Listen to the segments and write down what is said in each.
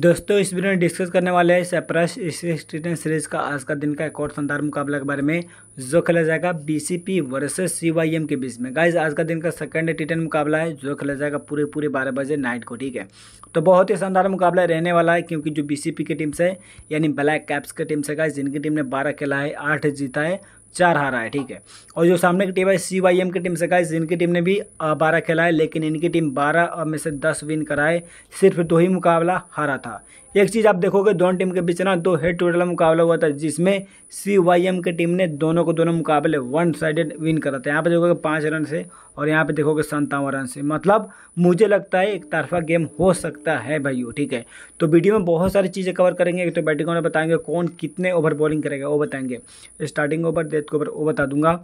दोस्तों इस वीडियो में डिस्कस करने वाले हैं सेप्रस स्टेटन सीरीज का आज का दिन का एक और शानदार मुकाबला के बारे में जो खेला जाएगा बीसीपी वर्सेस सीवाईएम के बीच में गाइज आज का दिन का सेकंड टी टेन मुकाबला है जो खेला जाएगा पूरे पूरे बारह बजे नाइट को ठीक है तो बहुत ही शानदार मुकाबला रहने वाला है क्योंकि जो बीसीपी की टीम्स है यानी ब्लैक कैप्स की टीम्स है गाइज जिनकी टीम ने बारह खेला है आठ जीता है चार हारा है ठीक है और जो सामने की टीम है सी वाई एम की टीम से गाइस इनकी टीम ने भी बारह खेला है लेकिन इनकी टीम बारह में से दस विन कराए सिर्फ दो ही मुकाबला हारा था एक चीज़ आप देखोगे दोनों टीम के बीच ना दो हेड टू हेड मुकाबला हुआ था जिसमें सी वाई एम की टीम ने दोनों को दोनों मुकाबले वन साइडेड विन करा था यहाँ पे देखोगे पाँच रन से और यहाँ पे देखोगे संतावन रन से मतलब मुझे लगता है एक तरफा गेम हो सकता है भाइयों ठीक है तो वीडियो में बहुत सारी चीज़ें कवर करेंगे एक तो बैटिंग में बताएंगे कौन कितने ओवर बॉलिंग करेगा वो बताएंगे स्टार्टिंग ओवर डेथ ओवर वो बता दूंगा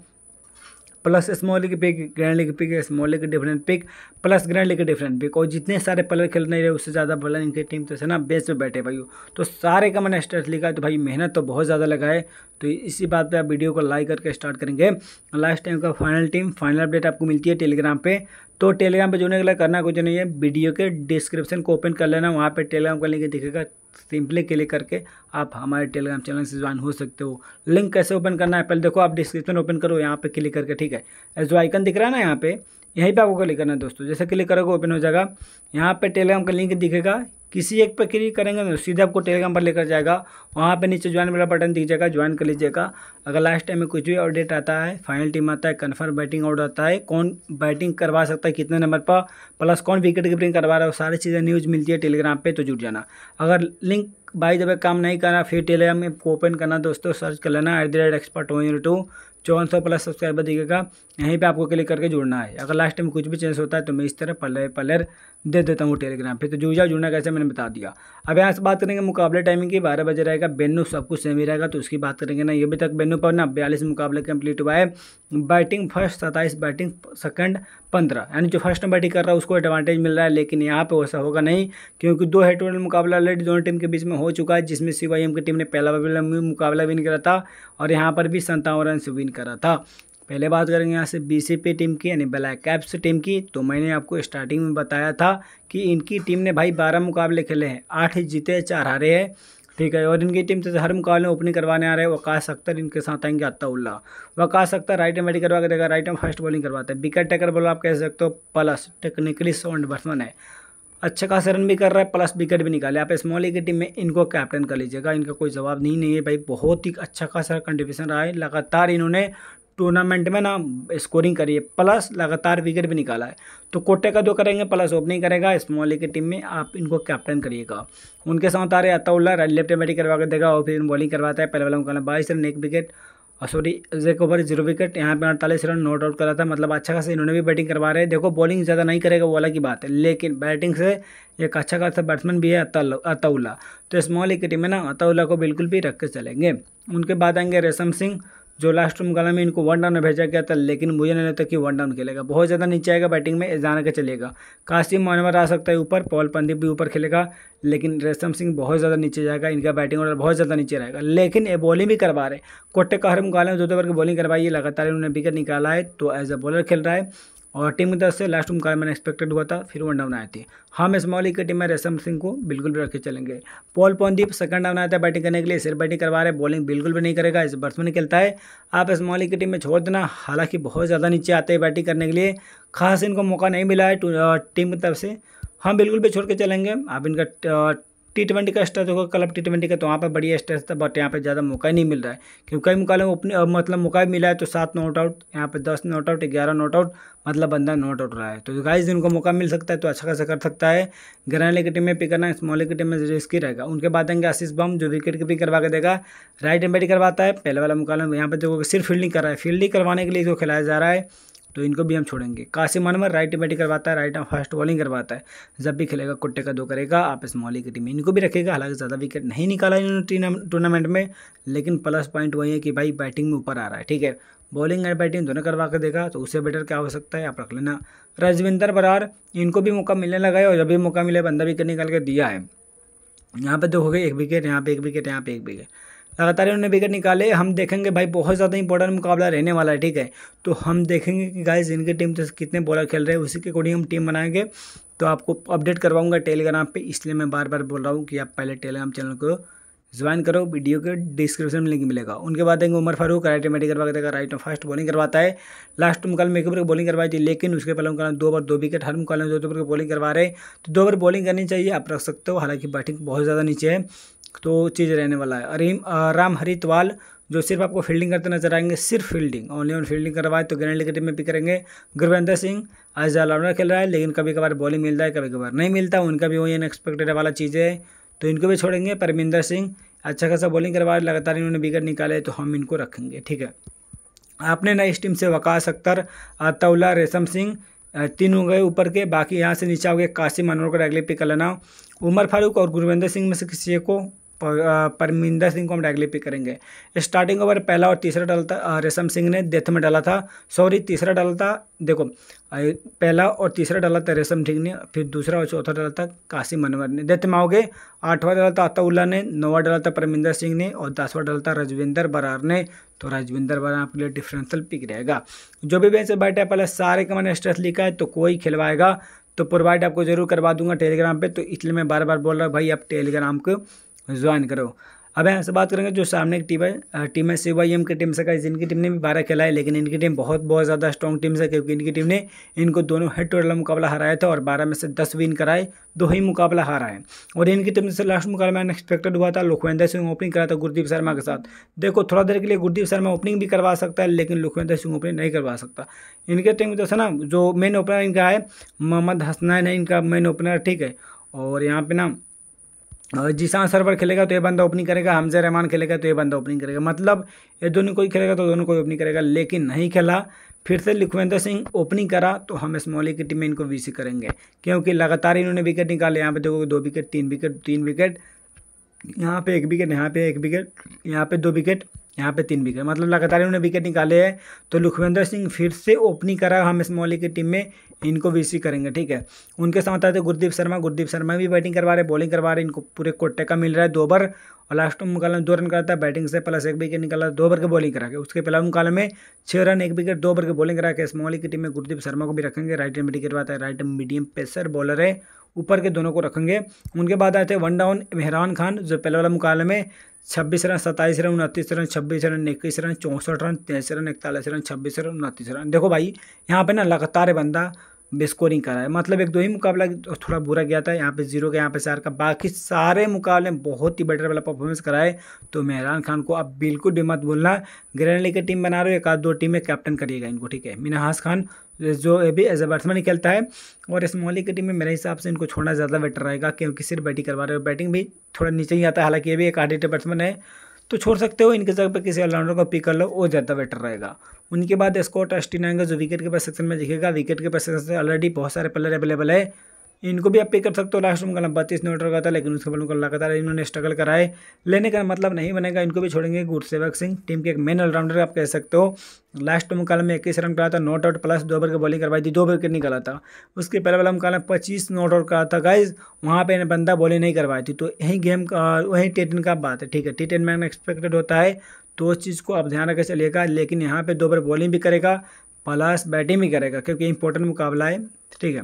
plus small league pick grand league pick small league different pick plus grand league different pick और जितने सारे प्लेयर खेल नहीं रहे उससे ज़्यादा बल्ला इनकी टीम तो है ना बेस पे बैठे भाई तो सारे का मैंने स्टेट लिखा है तो भाई मेहनत तो बहुत ज़्यादा लगा है तो इसी बात पर आप वीडियो को लाइक करके स्टार्ट करेंगे लास्ट टाइम का फाइनल टीम फाइनल अपडेट आपको मिलती है टेलीग्राम पर तो टेलीग्राम पे जुड़ने के लिए करना कुछ नहीं है वीडियो के डिस्क्रिप्शन को ओपन कर लेना वहाँ पे टेलीग्राम का लिंक दिखेगा सिंपली क्लिक करके आप हमारे टेलीग्राम चैनल से ज्वाइन हो सकते हो लिंक कैसे ओपन करना है पहले देखो आप डिस्क्रिप्शन ओपन करो यहाँ पे क्लिक करके ठीक है जो आइकन दिख रहा है ना यहाँ पे यहीं पे आपको क्लिक करना है दोस्तों जैसे क्लिक करोगे ओपन हो जाएगा यहाँ पे टेलीग्राम का लिंक दिखेगा किसी एक पर क्लिक करेंगे तो सीधे आपको टेलीग्राम पर लेकर जाएगा वहाँ पे नीचे ज्वाइन वाला बटन दिख जाएगा ज्वाइन कर लीजिएगा अगर लास्ट टाइम में कुछ भी अपडेट आता है फाइनल टीम आता है कन्फर्म बैटिंग आउट आता है कौन बैटिंग करवा सकता है कितने नंबर पर प्लस कौन विकेट कीपिंग करवा रहा है सारी चीज़ें न्यूज़ मिलती है टेलीग्राम पर तो जुट जाना अगर लिंक बाई जब काम नहीं करना फिर टेलीग्राम ओपन करना दोस्तों सर्च कर लेना at the rate expert one two चौवन सौ प्लस सब्सक्राइबर दिखेगा यहीं पे आपको क्लिक करके जुड़ना है अगर लास्ट टाइम कुछ भी चेंज होता है तो मैं इस तरह पलर पलर दे देता हूँ टेलीग्राम पे तो जुड़ जाओ जुड़ना कैसे मैंने बता दिया अब यहाँ से बात करेंगे मुकाबले टाइमिंग की बारह बजे रहेगा बेनू सब कुछ सेम ही रहेगा तो उसकी बात करेंगे ना ये अभी तक बेनू पर ना बयालीस मुकाबले कंप्लीट हुआ है बैटिंग फर्स्ट सत्ताईस बैटिंग सेकंड पंद्रह यानी जो फर्स्ट में बैटिंग कर रहा है उसको एडवांटेज मिल रहा है लेकिन यहाँ पे वैसा होगा नहीं क्योंकि दो हेड टू मुकाबला ऑलरेडी दोनों टीम के बीच में हो चुका है जिसमें सी की टीम ने पहला मुकाबला विन करा था और यहाँ पर भी संतावन रन से विन करा था पहले बात करेंगे यहाँ से बीसीपी टीम की यानी ब्लैक कैप्स टीम की तो मैंने आपको स्टार्टिंग में बताया था कि इनकी टीम ने भाई बारह मुकाबले खेले हैं आठ जीते चार हारे हैं ठीक है और इनकी टीम से हर मुकाबले में ओपनिंग करवाने आ रहे हैं वकाश अख्तर इनके साथ आएंगे Attaullah Waqas Akhtar right M batting करवा के देगा राइट एम फर्स्ट बॉलिंग करवाते हैं विकेट टेकर बोलो आप कह सकते हो प्लस टेक्निकली साउंड बैट्समैन है अच्छा खासा रन भी कर रहा है प्लस विकेट भी निकाले आप स्मॉल की टीम में इनको कैप्टन कर लीजिएगा इनका कोई जवाब नहीं नहीं है भाई बहुत ही अच्छा खासा कंट्रीब्यूशन रहा है लगातार इन्होंने टूर्नामेंट में ना स्कोरिंग करी है प्लस लगातार विकेट भी निकाला है तो कोटे का जो करेंगे प्लस ओपनिंग करेगा स्मॉली की टीम में आप इनको कैप्टन करिएगा उनके साथ आ रहे अताउल्ला लेफ्ट बैटिंग करवा कर देगा और फिर बॉलिंग करवाता है पहले वाला मुकाबला बाईस रन एक विकेट और सॉरी एक ओवर जीरो विकेट यहाँ पे अड़तालीस रन नॉट आउट करा था मतलब अच्छा खासा इन्होंने भी बैटिंग करवा रहे हैं देखो बॉलिंग ज़्यादा नहीं करेगा वो अलग की बात है लेकिन बैटिंग से एक अच्छा खासा बैट्समैन भी है अतउल्ला तो स्मॉल एक टीम में ना अतउल्ला को बिल्कुल भी रख के चलेंगे उनके बाद आएंगे रेशम सिंह जो लास्ट रूम कला में इनको वन डाउन भेजा गया था लेकिन मुझे नहीं लगता कि वन डाउन खेलेगा बहुत ज़्यादा नीचे आएगा बैटिंग में जाना के चलेगा कासिम मानवर आ सकता है ऊपर पॉल पंदीप भी ऊपर खेलेगा लेकिन रेशम सिंह बहुत ज़्यादा नीचे जाएगा इनका बैटिंग ऑर्डर बहुत ज़्यादा नीचे रहेगा लेकिन ये बॉलिंग भी करवा रहे कोटे का हर मुकाले में दो दो बार की बॉलिंग करवाई है लगातार इन्होंने विकेट निकाला है तो एज अ बॉलर खेल रहा है और टीम की तरफ से लास्ट उनका मैंने एक्सपेक्टेड हुआ था फिर वन डाउन आए थे हम इस मॉल की टीम में रेशम सिंह को बिल्कुल भी रखे चलेंगे पॉल पौनदीप सेकंड डाउन आया था बैटिंग करने के लिए सिर्फ बैटिंग करवा रहे बॉलिंग बिल्कुल भी नहीं करेगा इस बर्थ में खेलता है आप इस मॉल की टीम में छोड़ देना हालांकि बहुत ज़्यादा नीचे आते हैं बैटिंग करने के लिए खास इनको मौका नहीं मिला है टीम की तरफ से हम हाँ, बिल्कुल भी छोड़ के चलेंगे आप इनका टी ट्वेंटी का स्टेज होगा क्लब टी ट्वेंटी का तो वहाँ पर बढ़िया स्टेज था बट यहाँ पर ज़्यादा मौका नहीं मिल रहा है क्योंकि कई मुकाबले में अपने मतलब मौका मिला है तो सात नॉट आउट यहाँ पर दस नॉट आउट ग्यारह नॉट आउट मतलब बंदा नॉट आउट रहा है तो गाइस जिनको मौका मिल सकता है तो अच्छा खासा कर सकता है ग्रैंड की टीम में पिक करना स्मॉल की टीम में रिस्क ही रहेगा उनके बाद आएंगे आशीष बम जो विकेट कीपिंग करवा के देगा राइट एंड बैटिंग करवाता है पहले वाला मुकाबला यहाँ पर जो सिर्फ फील्डिंग कर रहा है फील्डिंग करवाने के लिए जो खिलाया जा रहा है तो इनको भी हम छोड़ेंगे कासिम अनवर राइट बैटिंग करवाता है राइट फास्ट बॉलिंग करवाता है जब भी खेलेगा कुट्टे का दो करेगा आप इस मौली की टीम इनको भी रखेगा हालांकि ज़्यादा विकेट नहीं निकाला इन्होंने टूर्नामेंट में लेकिन प्लस पॉइंट वही है कि भाई बैटिंग में ऊपर आ रहा है ठीक है बॉलिंग एंड बैटिंग दोनों करवा के देगा तो उससे बेटर क्या हो सकता है आप रख लेना राजविंदर बरार इनको भी मौका मिलने लगा है और जब भी मौका मिले बंदा विकेट निकाल के दिया है यहाँ तो हो देखोगे एक विकेट यहाँ पर एक विकेट यहाँ पर एक विकेट लगातार उन्होंने विकेट निकाले हम देखेंगे भाई बहुत ज़्यादा इंपॉर्टेंट मुकाबला रहने वाला है ठीक है तो हम देखेंगे कि गाइज इनकी टीम तो कितने बॉलर खेल रहे हैं उसी के अकॉर्डिंग हम टीम बनाएंगे तो आपको अपडेट करवाऊंगा टेलीग्राम पे इसलिए मैं बार बार बोल रहा हूँ कि आप पहले टेलीग्राम चैनल को ज्वाइन करो वीडियो के डिस्क्रिप्शन में लिंक मिलेगा उनके बाद देंगे उमर फारूक राइट में करवा देगा राइट में फास्ट बॉलिंग करवाता है लास्ट मुकाल में एक ओवर बॉलिंग करवाई थी लेकिन उसके पहले मुकाल दो बार दो विकेट हर मुकाल में दो ओवर की बॉलिंग करवा रहे हैं तो दो ओवर बॉलिंग करनी चाहिए आप रख सकते हो हालांकि बैटिंग बहुत ज़्यादा नीचे है तो चीज़ रहने वाला है अरीम राम हरितवाल जो सिर्फ आपको फील्डिंग करते नजर आएंगे सिर्फ फील्डिंग ओनली ऑन फील्डिंग करवाए तो ग्रैंड लीग टीम में पिक करेंगे गुरविंदर सिंह आज ऑलराउंडर खेल रहा है लेकिन कभी कभार बॉलिंग मिलता है कभी कभार नहीं मिलता उनका भी वही अनएक्सपेक्टेड वाला चीज़ है तो इनको भी छोड़ेंगे परमिंदर सिंह अच्छा खासा बॉलिंग करवा लगातार इन्होंने विकेट निकाले तो हम इनको रखेंगे ठीक है आपने नए इस टीम से वकाश अख्तर अतौला रेशम सिंह तीन हो गए ऊपर के बाकी यहाँ से नीचे हो गए काशिम अनोर को अगले पिक कर लेना उमर फारूक और गुरविंदर सिंह में से किसी को परमिंदर सिंह को हम डायरेक्टली पिक करेंगे स्टार्टिंग ओवर पहला और तीसरा डालता रेशम सिंह ने डेथ में डाला था सॉरी तीसरा डाला था देखो पहला और तीसरा डाला था रेशम सिंह ने फिर दूसरा और चौथा डाला था काशी मनवर ने डेथ में आओगे आठवां डाला था अताउल्ला ने नौवा डाला था परमिंदर सिंह ने और दसवां डाला था राजविंदर बरार ने तो राजविंदर बरार आपके लिए डिफरेंशियल पिक रहेगा जो भी बेंच से बैठे पहले सारे का मैंने स्ट्रेस लिखा है तो कोई खिलवाएगा तो प्रोवाइड आपको जरूर करवा दूंगा टेलीग्राम पे तो इसलिए मैं बार बार बोल रहा हूँ भाई आप टेलीग्राम को ज्वाइन करो अब यहाँ से बात करेंगे जो सामने की टीम है टीम है सी वाई एम की टीम से गाइज इनकी टीम ने भी बारह खेला है लेकिन इनकी टीम बहुत बहुत ज़्यादा स्ट्रॉन्ग टीम है क्योंकि इनकी टीम ने इनको दोनों हेड हेड मुकाबला हराया था और बारह में से दस विन कराए दो ही मुकाबला हारा है और इनकी टीम से लास्ट मुकाबला अनएक्सपेक्टेड हुआ था लुखवेंद्र सिंह ओपनिंग करा था गुरदीप शर्मा के साथ देखो थोड़ा देर के लिए गुरदीप शर्मा ओपनिंग भी करवा सकता है लेकिन लुखवेंद्र सिंह ओपनिंग नहीं करवा सकता इनके टीम जैसे ना जो मेन ओपनर इनका है मोहम्मद हसनैन है इनका मेन ओपनर ठीक है और यहाँ पर ना जिसान सरवर खेलेगा तो ये बंदा ओपनिंग करेगा हमजे रहमान खेलेगा तो ये बंदा ओपनिंग करेगा मतलब ये दोनों कोई खेलेगा तो दोनों कोई ओपनिंग करेगा लेकिन नहीं खेला फिर से लखविंदर सिंह ओपनिंग करा तो हम इस मौली की टीम में इनको वीसी करेंगे क्योंकि लगातार इन्होंने विकेट निकाले यहाँ पे देखोगे दो विकेट तीन विकेट तीन विकेट यहाँ पे एक विकेट यहाँ पे एक विकेट यहाँ पे दो विकेट यहाँ पे तीन विकेट मतलब लगातार इन्होंने विकेट निकाले हैं तो लुखविंदर सिंह फिर से ओपनिंग करा हम इस मोहल्ले की टीम में इनको बीसी करेंगे ठीक है उनके साथ आते गुरदीप शर्मा गुरदीप शर्मा भी बैटिंग करवा रहे बॉलिंग करवा रहे इनको पूरे कोटे का मिल रहा है दो ओवर और लास्ट में मुकालम दो रन कराता है बैटिंग से प्लस एक विकेट निकाला दो ओवर के बॉलिंग करा के उसके पहला मुकाल में छः रन एक विकेट दो ओवर के बॉलिंग करा के इस मोहल्ले की टीम में गुरदीप शर्मा को भी रखेंगे राइट मीडियम विकेट आता है राइट मीडियम पेसर बॉलर है ऊपर के दोनों को रखेंगे उनके बाद आए थे वन डाउन मेहरान खान जो पहले वाला मुकाबले में छब्बीस रन सत्ताईस रन उनतीस रन छब्बीस रन इक्कीस रन चौंसठ रन तेईस रन इकतालीस रन छब्बीस रन उनतीस रन देखो भाई यहाँ पे ना लगातार बंदा कर करा है मतलब एक दो ही मुकाबला थोड़ा बुरा गया था यहाँ पे जीरो का यहाँ पे चार का बाकी सारे मुकाबले बहुत ही बेटर वाला परफॉर्मेंस कराए तो मेहरान खान को अब बिल्कुल भी मत बोलना ग्रैंड लीग की टीम बना रहे हो एक आध दो टीमें कैप्टन करिएगा इनको ठीक है मिनहास खान जो अभी एज ए बैट्समैन निकलता है और स्मॉल की टीम में मेरे हिसाब से इनको छोड़ना ज़्यादा बेटर रहेगा क्योंकि सिर्फ बैटिंग करवा रहे हो बैटिंग भी थोड़ा नीचे ही आता है हालांकि ये भी एक आर्डिटर बैट्समैन है तो छोड़ सकते हो इनके जगह पर किसी ऑलराउंडर को पिक कर लो वो ज़्यादा बेटर रहेगा उनके बाद स्कॉट एस्टिन आएंगे जो विकेट के पर सेक्शन में दिखेगा विकेट के पर सेक्शन से ऑलरेडी बहुत सारे प्लेयर अवेलेबल है इनको भी आप पे कर सकते हो लास्ट रूम का लंबा तीस ने ऑर्डर था लेकिन उसके बाद उनको लगातार इन्होंने स्ट्रगल कराए लेने का मतलब नहीं बनेगा इनको भी छोड़ेंगे गुरसेवक सिंह टीम के एक मेन ऑलराउंडर आप कह सकते हो लास्ट मुकाल में इक्कीस रन कराया था नॉट आउट प्लस दो ओवर की बॉलिंग करवाई थी दो विकेट निकला था उसके पहले वाला मुकाल में पच्चीस नॉट आउट करा था गाइज वहाँ पर बंदा बॉलिंग नहीं करवाई थी तो यही गेम का वही टी का बात है ठीक है टी टेन में एक्सपेक्टेड होता है तो उस चीज़ को आप ध्यान रखकर चलेगा लेकिन यहाँ पर दो ओवर बॉलिंग भी करेगा प्लस बैटिंग भी करेगा क्योंकि इंपॉर्टेंट मुकाबला है ठीक है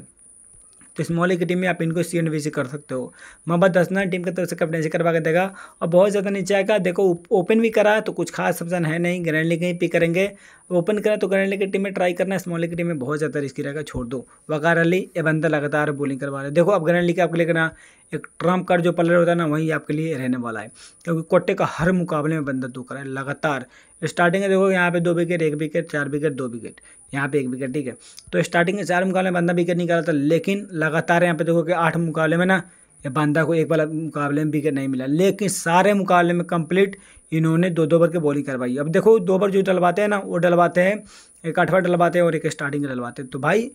तो स्मॉल की टीम में आप इनको सी एंड बी कर सकते हो मोहम्मद दसना टीम की तरफ से कैप्टनसी करवा के देगा और बहुत ज़्यादा नीचे आएगा देखो ओपन भी करा तो कुछ खास ऑप्शन है नहीं ग्रैंड लीग ही पिक करेंगे ओपन करें तो करंट टीम में ट्राई करना स्मॉल टीम में बहुत ज़्यादा रिस्की रहेगा छोड़ दो वकार अली ये बंदा लगातार बोलिंग करवा रहे देखो अब करंट विकेट आपके लिए ना एक ट्रम्प कार्ड जो पलर होता है ना वही आपके लिए रहने वाला है क्योंकि कोटे का हर मुकाबले में बंदा दो करा है लगातार स्टार्टिंग में देखो यहाँ पे दो विकेट एक विकेट चार विकेट दो विकेट यहाँ पे एक विकेट ठीक है तो स्टार्टिंग के चार मुकाबले में बंदा विकेट निकाला था लेकिन लगातार यहाँ पे देखो कि आठ मुकाबले में ना या बंदा को एक बार मुकाबले में विकेट नहीं मिला लेकिन सारे मुकाबले में कंप्लीट इन्होंने दो दो ओवर की बॉलिंग करवाई अब देखो दो ओवर जो डलवाते हैं ना वो डलवाते हैं एक आठवा डलवाते हैं और एक स्टार्टिंग डलवाते हैं तो भाई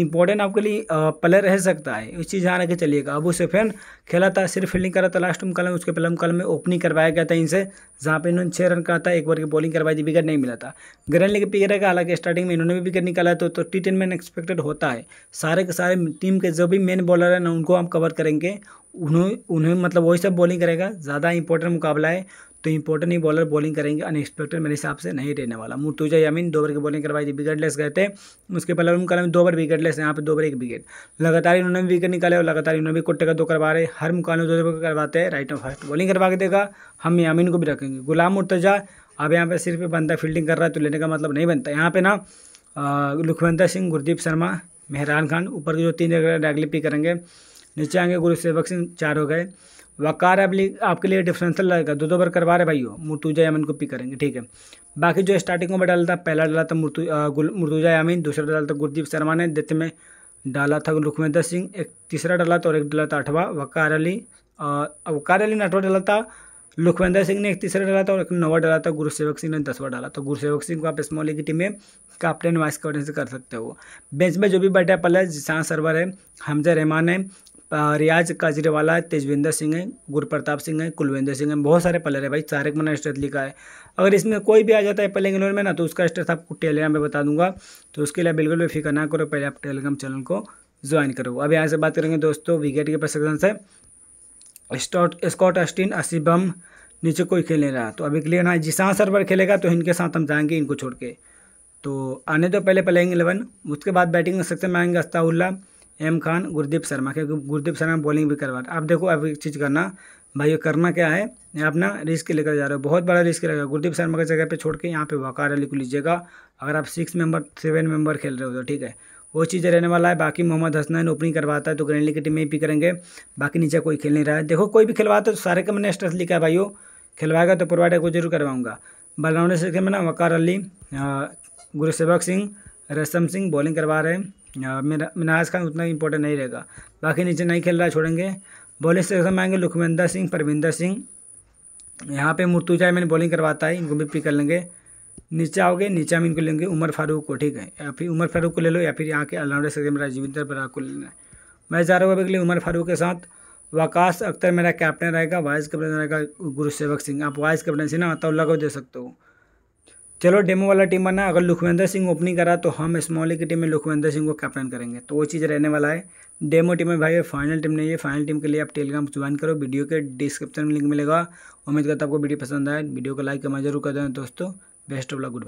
इंपॉर्टेंट आपके लिए प्लेयर रह सकता है इस चीज़ ध्यान रखे चलिएगा अब उसे फैन खेला था सिर्फ फील्डिंग करा था लास्ट में कल में उसके पहले कल में ओपनिंग करवाया गया था इनसे जहाँ पर इन्होंने छः रन कहा था एक बार की बॉलिंग करवाई थी विकेट नहीं मिला था ग्रैंड लीग पिक रहेगा हालांकि स्टार्टिंग में इन्होंने भी विकेट निकाला तो, तो टी टेन में एक्सपेक्टेड होता है सारे के सारे टीम के जो भी मेन बॉलर हैं ना उनको हम कवर करेंगे उन्हें उन्हें मतलब वही सब बॉलिंग करेगा ज़्यादा इंपॉर्टेंट मुकाबला है तो इंपॉर्टेंट ही बॉलर बॉलिंग करेंगे अनएक्सपेक्टेड मेरे हिसाब से नहीं रहने वाला मुर्तुजा यामिन दो ओवर की बॉलिंग करवाई थी विकेटलेस गए थे उसके पहले उन में दो ओवर विकेटलेस यहाँ पर दो ओवर एक विकेट लगातार इन्होंने भी विकेट निकाले और लगातार इन्होंने भी कोट्टे का दो करवा रहे हर मुकाबले दो ओवर करवाते हैं राइट और फर्स्ट बॉलिंग करवा के देगा हम यामिन को भी रखेंगे गुलाम मुर्तजा अब यहाँ पर सिर्फ बंदा फील्डिंग कर रहा है तो लेने का मतलब नहीं बनता यहाँ पे ना लुखविंदर सिंह गुरदीप शर्मा मेहरान खान ऊपर के जो तीन अगले पी करेंगे नीचे आएंगे गुरु सेवक सिंह चार हो गए वकार आपके लिए डिफरेंशियल लगेगा दो दो बार करवा रहे भाई हो मुर्तुजा यामीन को पिक करेंगे ठीक है बाकी जो स्टार्टिंग में डाला था पहला डाला था मुर्तु मुर्तुजा यामीन दूसरा डाला था गुरदीप शर्मा ने देते में डाला था रुखमेंद्र सिंह एक तीसरा डाला था और एक डाला था आठवा वकार अली वकार अली ने आठवा डाला था लुखवेंद्र सिंह ने एक तीसरा डाला था और एक नवा डाला था गुरुसेवक सिंह ने दसवा डाला था गुरुसेवक सिंह को आप स्मॉल की टीम में कैप्टन वाइस कैप्टन से कर सकते हो बेंच में जो भी बैठा पहले जिसान सरवर है हमजा रहमान है रियाज काजरीवाला है तेजविंदर सिंह है गुरप्रताप सिंह है कुलविंदर सिंह है बहुत सारे प्लेयर है भाई सारे मना स्ट्रेथ लिखा है अगर इसमें कोई भी आ जाता है प्लेंग इलेवन में ना तो उसका स्ट्रेस आपको टेलीग्राम में बता दूंगा तो उसके लिए बिल्कुल भी फिक्र ना करो पहले आप टेलीग्राम चैनल को ज्वाइन करो अब यहाँ से बात करेंगे दोस्तों विकेट के प्रशिक्षण से स्टॉट स्कॉट अस्टिन असिबम नीचे कोई खेल नहीं रहा तो अभी क्लियर ना जिसान पर खेलेगा तो इनके साथ हम जाएंगे इनको छोड़ के तो आने तो पहले प्लेइंग इलेवन उसके बाद बैटिंग सेक्शन में आएंगे अस्ताउल्ला एम खान गुरदीप शर्मा क्योंकि गुरदीप शर्मा बॉलिंग भी करवा आप देखो आप एक चीज़ करना भाई करना क्या है आप ना रिस्क लेकर जा रहे हो बहुत बड़ा रिस्क रहेगा गुरदीप शर्मा की जगह पे छोड़ के यहाँ पे वकार अली को लीजिएगा अगर आप सिक्स मेंबर सेवन मेंबर खेल रहे हो तो ठीक है वो चीज़ें रहने वाला है बाकी मोहम्मद हसनैन ओपनिंग करवाता है तो ग्रैंड लीग की टीम में भी करेंगे बाकी नीचे कोई खेल नहीं रहा है देखो कोई भी खिलवाता है तो सारे का मैंने स्ट्रेस लिखा है भाई खिलवाएगा तो प्रोवाइड को जरूर करवाऊंगा बलराउंडर से मैं ना वकार अली गुरुसेवक सिंह रसम सिंह बॉलिंग करवा रहे हैं मेरा मिनाज खान उतना इंपॉर्टेंट नहीं रहेगा बाकी नीचे नहीं खेल रहा छोड़ेंगे बॉलिंग सेक्शन में आएंगे लुकविंदर सिंह परविंदर सिंह यहाँ पे मुर्तुजा मैंने बॉलिंग करवाता है इनको भी पिक कर लेंगे नीचे आओगे नीचे में इनको लेंगे उमर फारूक को ठीक है या फिर उमर फारूक को ले लो या फिर यहाँ के ऑलराउंडर सेक्शन में जीविंदर बराग को लेना है मैं जा रहा हूँ अभी के लिए उमर फारूक के साथ वकाश अख्तर मेरा कैप्टन रहेगा वाइस कैप्टन रहेगा गुरुसेवक सिंह आप वाइस कैप्टन से ना तो को दे सकते हो चलो डेमो वाला टीम बना अगर लुखविंदर सिंह ओपनिंग करा तो हम स्मॉली की टीम में लुखविंदर सिंह को कैप्टन करेंगे तो वो चीज़ रहने वाला है डेमो टीम में भाई फाइनल टीम नहीं है फाइनल टीम के लिए आप टेलीग्राम ज्वाइन करो वीडियो के डिस्क्रिप्शन में लिंक मिलेगा उम्मीद करता आपको वीडियो पसंद आए वीडियो को लाइक कमेंट जरूर कर दें दोस्तों बेस्ट ऑफ लक गुड